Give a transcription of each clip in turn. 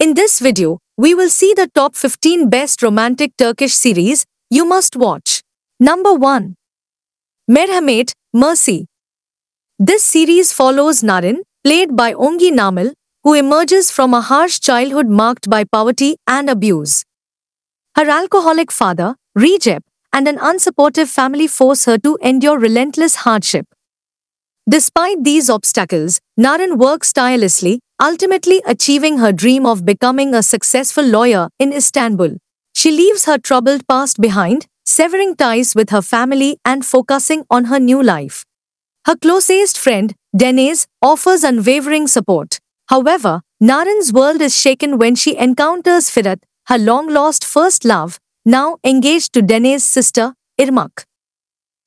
In this video, we will see the top 15 best romantic Turkish series you must watch. Number 1. Merhamet, Mercy. This series follows Narin, played by Ongi Namil, who emerges from a harsh childhood marked by poverty and abuse. Her alcoholic father, Recep, and an unsupportive family force her to endure relentless hardship. Despite these obstacles, Narin works tirelessly ultimately achieving her dream of becoming a successful lawyer in Istanbul. She leaves her troubled past behind, severing ties with her family and focusing on her new life. Her closest friend, Deniz, offers unwavering support. However, Naren's world is shaken when she encounters Firat, her long-lost first love, now engaged to Deniz's sister, Irmak.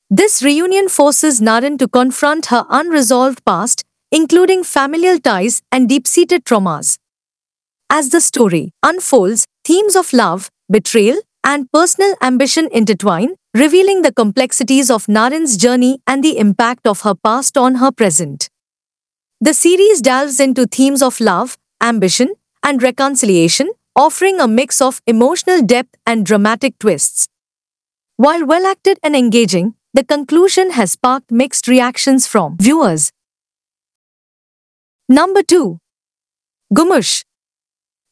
This reunion forces Naren to confront her unresolved past including familial ties and deep-seated traumas. As the story unfolds, themes of love, betrayal, and personal ambition intertwine, revealing the complexities of Narin's journey and the impact of her past on her present. The series delves into themes of love, ambition, and reconciliation, offering a mix of emotional depth and dramatic twists. While well acted and engaging, the conclusion has sparked mixed reactions from viewers, Number 2. Gumush.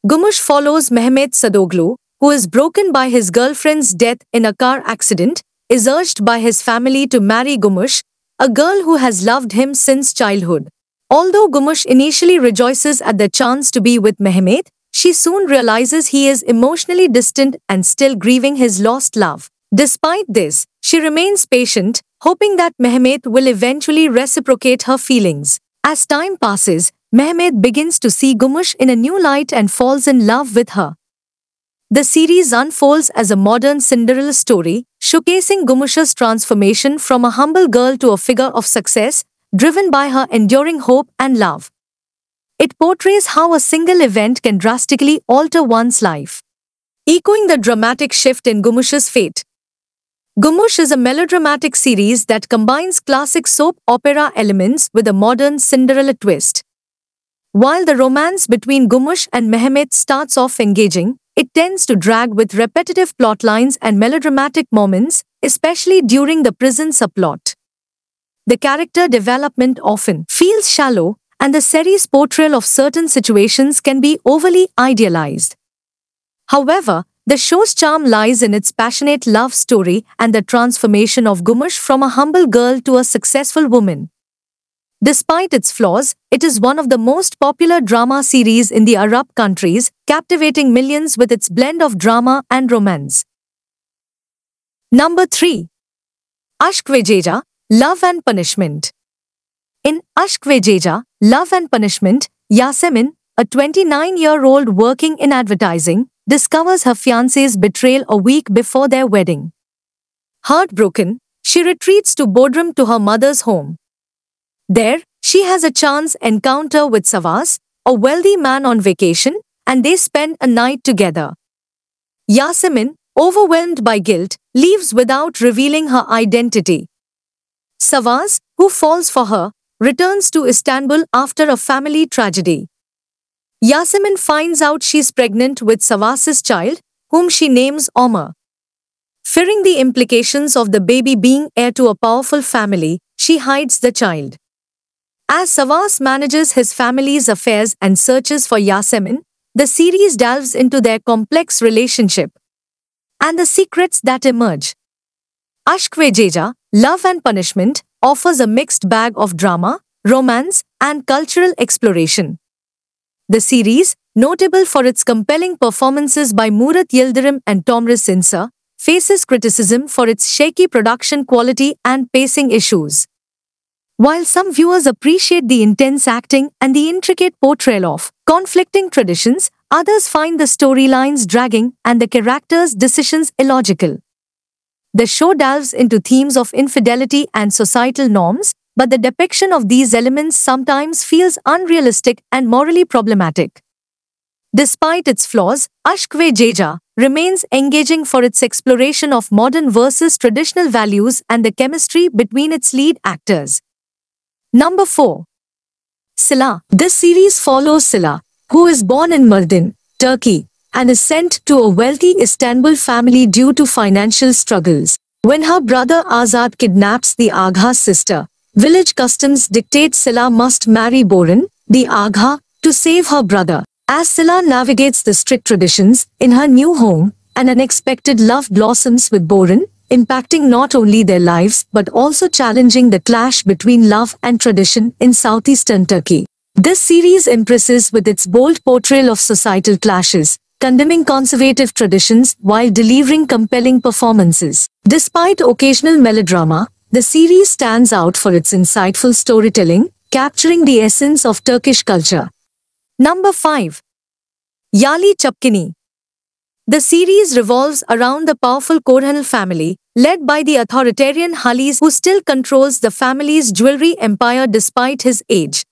Gumush follows Mehmet Sadoglu, who is broken by his girlfriend's death in a car accident, is urged by his family to marry Gumush, a girl who has loved him since childhood. Although Gumush initially rejoices at the chance to be with Mehmet, she soon realizes he is emotionally distant and still grieving his lost love. Despite this, she remains patient, hoping that Mehmet will eventually reciprocate her feelings. As time passes, Mehmed begins to see Gumush in a new light and falls in love with her. The series unfolds as a modern Cinderella story, showcasing Gumush's transformation from a humble girl to a figure of success, driven by her enduring hope and love. It portrays how a single event can drastically alter one's life. Echoing the dramatic shift in Gumush's fate, Gumush is a melodramatic series that combines classic soap opera elements with a modern Cinderella twist. While the romance between Gumush and Mehmet starts off engaging, it tends to drag with repetitive plotlines and melodramatic moments, especially during the prison subplot. The character development often feels shallow, and the series' portrayal of certain situations can be overly idealized. However, the show's charm lies in its passionate love story and the transformation of Gumish from a humble girl to a successful woman. Despite its flaws, it is one of the most popular drama series in the Arab countries, captivating millions with its blend of drama and romance. Number 3. Ashk Vejeja, Love and Punishment In Ashk Vejeja, Love and Punishment, Yasemin, a 29-year-old working in advertising, discovers her fiancé's betrayal a week before their wedding. Heartbroken, she retreats to Bodrum to her mother's home. There, she has a chance encounter with Savas, a wealthy man on vacation, and they spend a night together. Yasemin, overwhelmed by guilt, leaves without revealing her identity. Savas, who falls for her, returns to Istanbul after a family tragedy. Yasemin finds out she's pregnant with Savas's child, whom she names Omar. Fearing the implications of the baby being heir to a powerful family, she hides the child. As Savas manages his family's affairs and searches for Yasemin, the series delves into their complex relationship and the secrets that emerge. Ashkwe Jeja, Love and Punishment, offers a mixed bag of drama, romance, and cultural exploration. The series, notable for its compelling performances by Murat Yildirim and Tomris Sinsa, faces criticism for its shaky production quality and pacing issues. While some viewers appreciate the intense acting and the intricate portrayal of conflicting traditions, others find the storylines dragging and the characters' decisions illogical. The show delves into themes of infidelity and societal norms, but the depiction of these elements sometimes feels unrealistic and morally problematic. Despite its flaws, Ashkwe Jeja remains engaging for its exploration of modern versus traditional values and the chemistry between its lead actors. Number 4. Silla. This series follows Silla, who is born in Mardin, Turkey, and is sent to a wealthy Istanbul family due to financial struggles. When her brother Azad kidnaps the Agha sister, Village customs dictate Silla must marry Boran, the Agha, to save her brother. As Silla navigates the strict traditions in her new home, an unexpected love blossoms with Boran, impacting not only their lives but also challenging the clash between love and tradition in southeastern Turkey. This series impresses with its bold portrayal of societal clashes, condemning conservative traditions while delivering compelling performances. Despite occasional melodrama, the series stands out for its insightful storytelling, capturing the essence of Turkish culture. Number 5. Yali Chapkini The series revolves around the powerful Korhanal family, led by the authoritarian Halis who still controls the family's jewelry empire despite his age.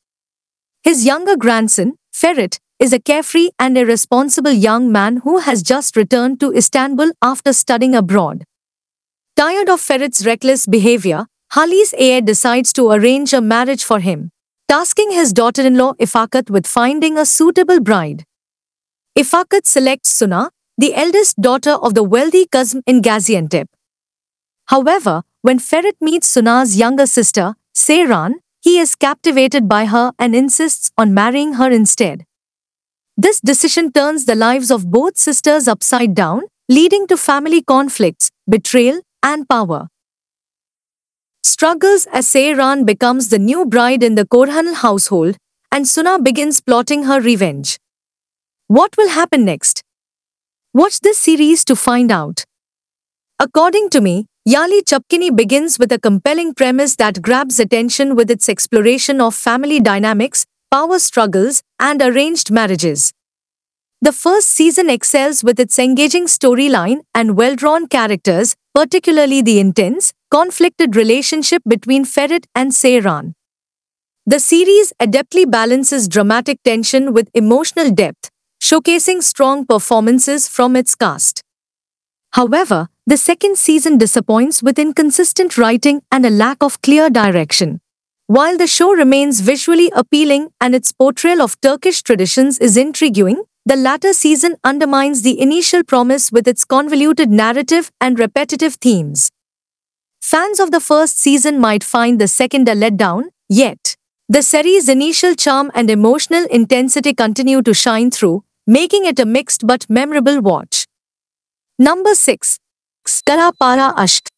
His younger grandson, Ferit, is a carefree and irresponsible young man who has just returned to Istanbul after studying abroad. Tired of Ferret's reckless behavior, Hali's heir decides to arrange a marriage for him, tasking his daughter-in-law Ifakat with finding a suitable bride. Ifakat selects Suna, the eldest daughter of the wealthy cousin in Gaziantep. However, when Ferret meets Suna's younger sister, Seiran, he is captivated by her and insists on marrying her instead. This decision turns the lives of both sisters upside down, leading to family conflicts, betrayal, and power. Struggles as Seiran becomes the new bride in the Korhanal household and Suna begins plotting her revenge. What will happen next? Watch this series to find out. According to me, Yali Chapkini begins with a compelling premise that grabs attention with its exploration of family dynamics, power struggles, and arranged marriages. The first season excels with its engaging storyline and well-drawn characters, particularly the intense, conflicted relationship between Ferret and Seiran. The series adeptly balances dramatic tension with emotional depth, showcasing strong performances from its cast. However, the second season disappoints with inconsistent writing and a lack of clear direction. While the show remains visually appealing and its portrayal of Turkish traditions is intriguing, the latter season undermines the initial promise with its convoluted narrative and repetitive themes. Fans of the first season might find the second a letdown, yet, the series' initial charm and emotional intensity continue to shine through, making it a mixed but memorable watch. Number 6. Kara Para Ashk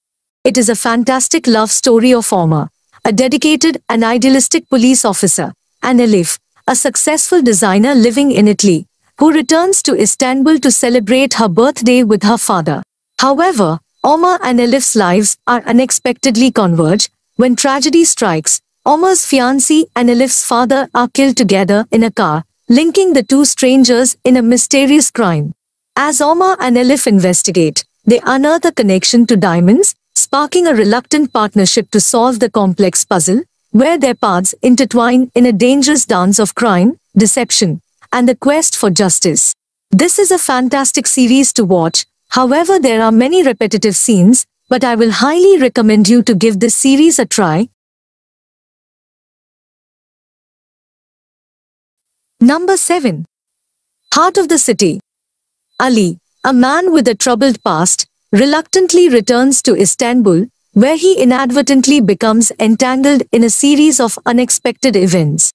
It is a fantastic love story of Omar, a dedicated and idealistic police officer, and Elif, a successful designer living in Italy, who returns to Istanbul to celebrate her birthday with her father. However, Omar and Elif's lives are unexpectedly converge. When tragedy strikes, Omar's fiancée and Elif's father are killed together in a car, linking the two strangers in a mysterious crime. As Omar and Elif investigate, they unearth a connection to diamonds, sparking a reluctant partnership to solve the complex puzzle, where their paths intertwine in a dangerous dance of crime, deception, and the quest for justice. This is a fantastic series to watch, however there are many repetitive scenes, but I will highly recommend you to give this series a try. Number 7. Heart of the City Ali, a man with a troubled past, reluctantly returns to Istanbul, where he inadvertently becomes entangled in a series of unexpected events.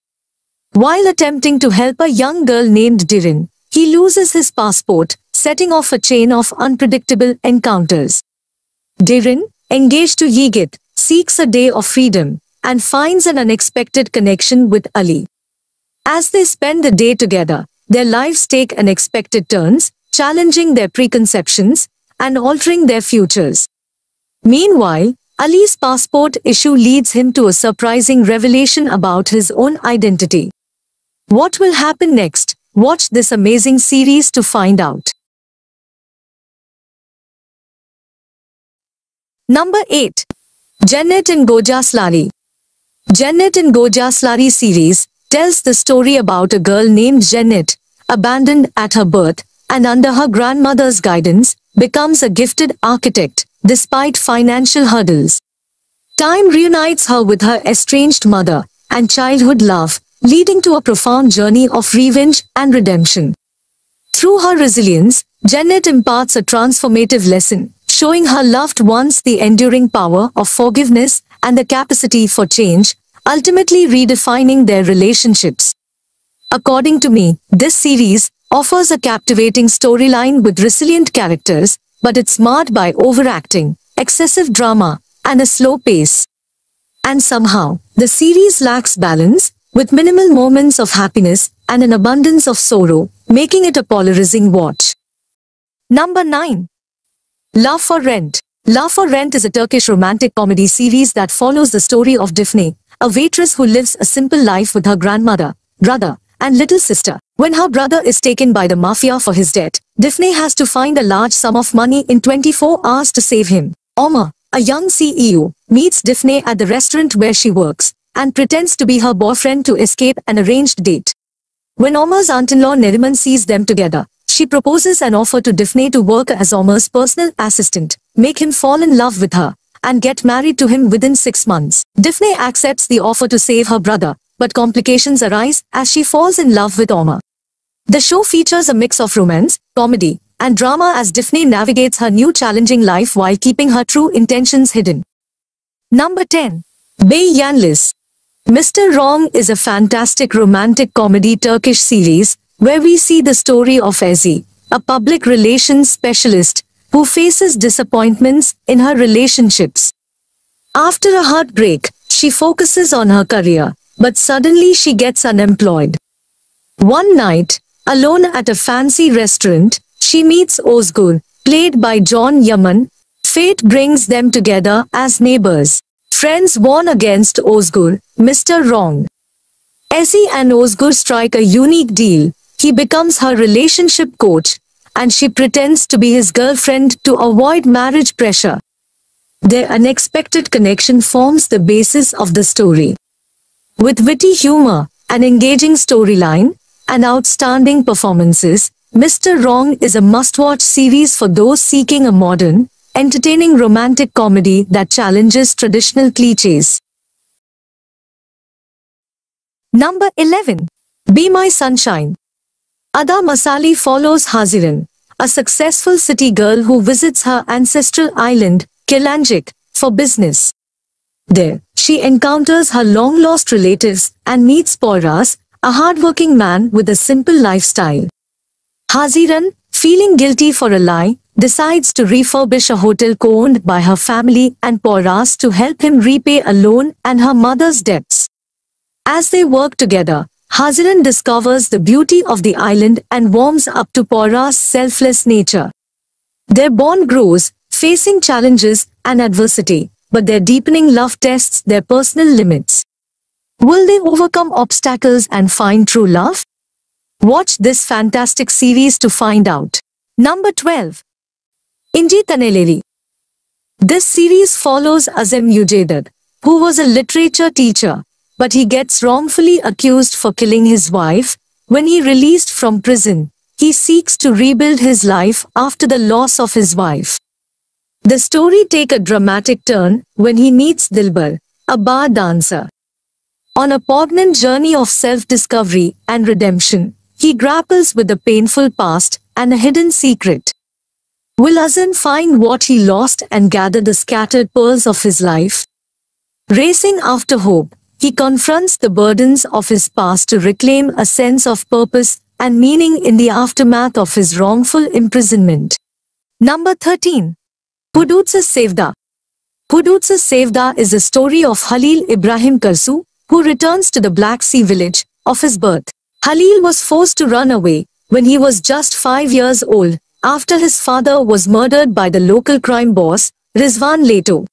While attempting to help a young girl named Dirin, he loses his passport, setting off a chain of unpredictable encounters. Dirin, engaged to Yigit, seeks a day of freedom and finds an unexpected connection with Ali. As they spend the day together, their lives take unexpected turns, challenging their preconceptions and altering their futures. Meanwhile, Ali's passport issue leads him to a surprising revelation about his own identity. What will happen next? Watch this amazing series to find out. Number 8. Janet and Slari. Janet and Slari series tells the story about a girl named Janet, abandoned at her birth, and under her grandmother's guidance, becomes a gifted architect, despite financial hurdles. Time reunites her with her estranged mother, and childhood love, leading to a profound journey of revenge and redemption. Through her resilience, Janet imparts a transformative lesson, showing her loved ones the enduring power of forgiveness and the capacity for change, ultimately redefining their relationships. According to me, this series offers a captivating storyline with resilient characters, but it's marred by overacting, excessive drama, and a slow pace. And somehow, the series lacks balance, with minimal moments of happiness and an abundance of sorrow, making it a polarizing watch. Number 9. Love for Rent Love for Rent is a Turkish romantic comedy series that follows the story of Difne, a waitress who lives a simple life with her grandmother, brother, and little sister. When her brother is taken by the mafia for his debt, Difne has to find a large sum of money in 24 hours to save him. Omar, a young CEO, meets Difne at the restaurant where she works, and pretends to be her boyfriend to escape an arranged date. When Omar's aunt-in-law Neriman sees them together, she proposes an offer to Daphne to work as Omar's personal assistant, make him fall in love with her, and get married to him within six months. Daphne accepts the offer to save her brother, but complications arise as she falls in love with Omar. The show features a mix of romance, comedy, and drama as Daphne navigates her new challenging life while keeping her true intentions hidden. Number 10. Bay Yanlis Mr. Wrong is a fantastic romantic comedy Turkish series where we see the story of Ezi, a public relations specialist who faces disappointments in her relationships. After a heartbreak, she focuses on her career, but suddenly she gets unemployed. One night, alone at a fancy restaurant, she meets Ozgur, played by John Yaman. Fate brings them together as neighbors. Friends warn against Osgur, Mr. Wrong. Essie and Osgur strike a unique deal. He becomes her relationship coach, and she pretends to be his girlfriend to avoid marriage pressure. Their unexpected connection forms the basis of the story. With witty humor, an engaging storyline, and outstanding performances, Mr. Wrong is a must-watch series for those seeking a modern, entertaining romantic comedy that challenges traditional cliches. Number 11. Be My Sunshine Ada Masali follows Haziran, a successful city girl who visits her ancestral island, Kilanjik, for business. There, she encounters her long-lost relatives and meets Poiras, a hardworking man with a simple lifestyle. Haziran, feeling guilty for a lie, decides to refurbish a hotel co-owned by her family and Poras to help him repay a loan and her mother's debts. As they work together, Hazaran discovers the beauty of the island and warms up to Pora's selfless nature. Their bond grows, facing challenges and adversity, but their deepening love tests their personal limits. Will they overcome obstacles and find true love? Watch this fantastic series to find out. Number 12. Inji Taneleri. This series follows Azim Ujaydar, who was a literature teacher, but he gets wrongfully accused for killing his wife. When he released from prison, he seeks to rebuild his life after the loss of his wife. The story take a dramatic turn when he meets Dilbar, a bar dancer. On a poignant journey of self-discovery and redemption, he grapples with a painful past and a hidden secret. Will Azan find what he lost and gather the scattered pearls of his life? Racing after hope, he confronts the burdens of his past to reclaim a sense of purpose and meaning in the aftermath of his wrongful imprisonment. Number 13. Pudutsa Sevda Pudutsa Sevda is a story of Halil Ibrahim Karsu, who returns to the Black Sea village of his birth. Halil was forced to run away when he was just five years old after his father was murdered by the local crime boss, Rizwan Leto.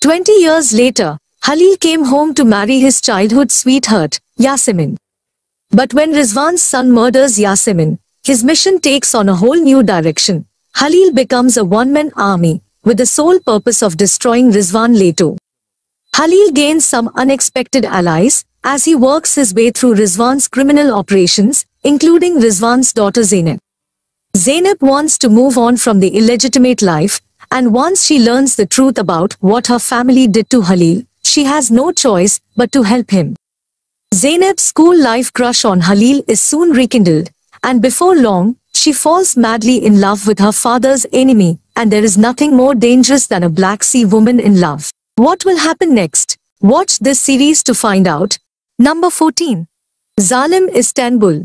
Twenty years later, Halil came home to marry his childhood sweetheart, Yasemin. But when Rizwan's son murders Yasemin, his mission takes on a whole new direction. Halil becomes a one-man army, with the sole purpose of destroying Rizwan Leto. Halil gains some unexpected allies, as he works his way through Rizwan's criminal operations, including Rizwan's daughter Zeynep. Zainab wants to move on from the illegitimate life, and once she learns the truth about what her family did to Halil, she has no choice but to help him. Zainab's school life crush on Halil is soon rekindled, and before long, she falls madly in love with her father's enemy, and there is nothing more dangerous than a Black Sea woman in love. What will happen next? Watch this series to find out. Number 14. Zalim Istanbul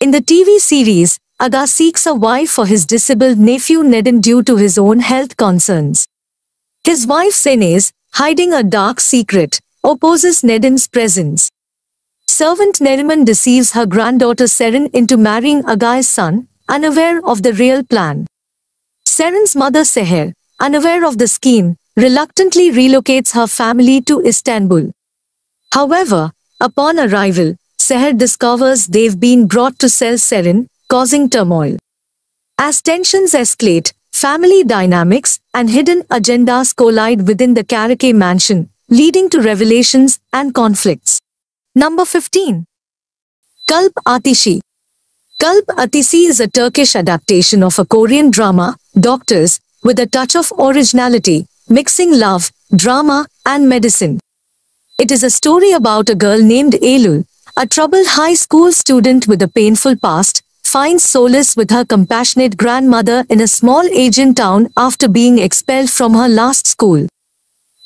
In the TV series, Aga seeks a wife for his disabled nephew Nedim due to his own health concerns. His wife Senes, hiding a dark secret, opposes Nedim's presence. Servant Neriman deceives her granddaughter Seren into marrying Agai's son, unaware of the real plan. Seren's mother Seher, unaware of the scheme, reluctantly relocates her family to Istanbul. However, upon arrival, Seher discovers they've been brought to sell Seren, causing turmoil. As tensions escalate, family dynamics and hidden agendas collide within the Karake mansion, leading to revelations and conflicts. Number 15. Kalp Atishi Kalp Atishi is a Turkish adaptation of a Korean drama, Doctors, with a touch of originality, mixing love, drama, and medicine. It is a story about a girl named Elul, a troubled high school student with a painful past, finds solace with her compassionate grandmother in a small Asian town after being expelled from her last school.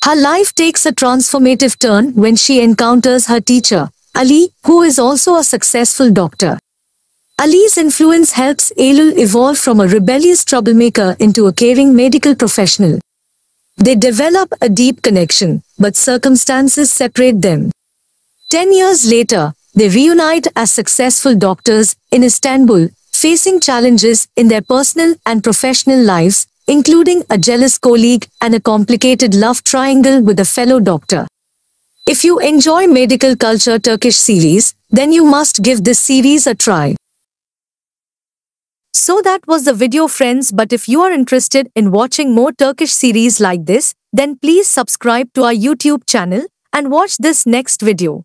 Her life takes a transformative turn when she encounters her teacher, Ali, who is also a successful doctor. Ali's influence helps Ayu evolve from a rebellious troublemaker into a caring medical professional. They develop a deep connection, but circumstances separate them. Ten years later, they reunite as successful doctors in Istanbul, facing challenges in their personal and professional lives, including a jealous colleague and a complicated love triangle with a fellow doctor. If you enjoy medical culture Turkish series, then you must give this series a try. So that was the video friends but if you are interested in watching more Turkish series like this, then please subscribe to our YouTube channel and watch this next video.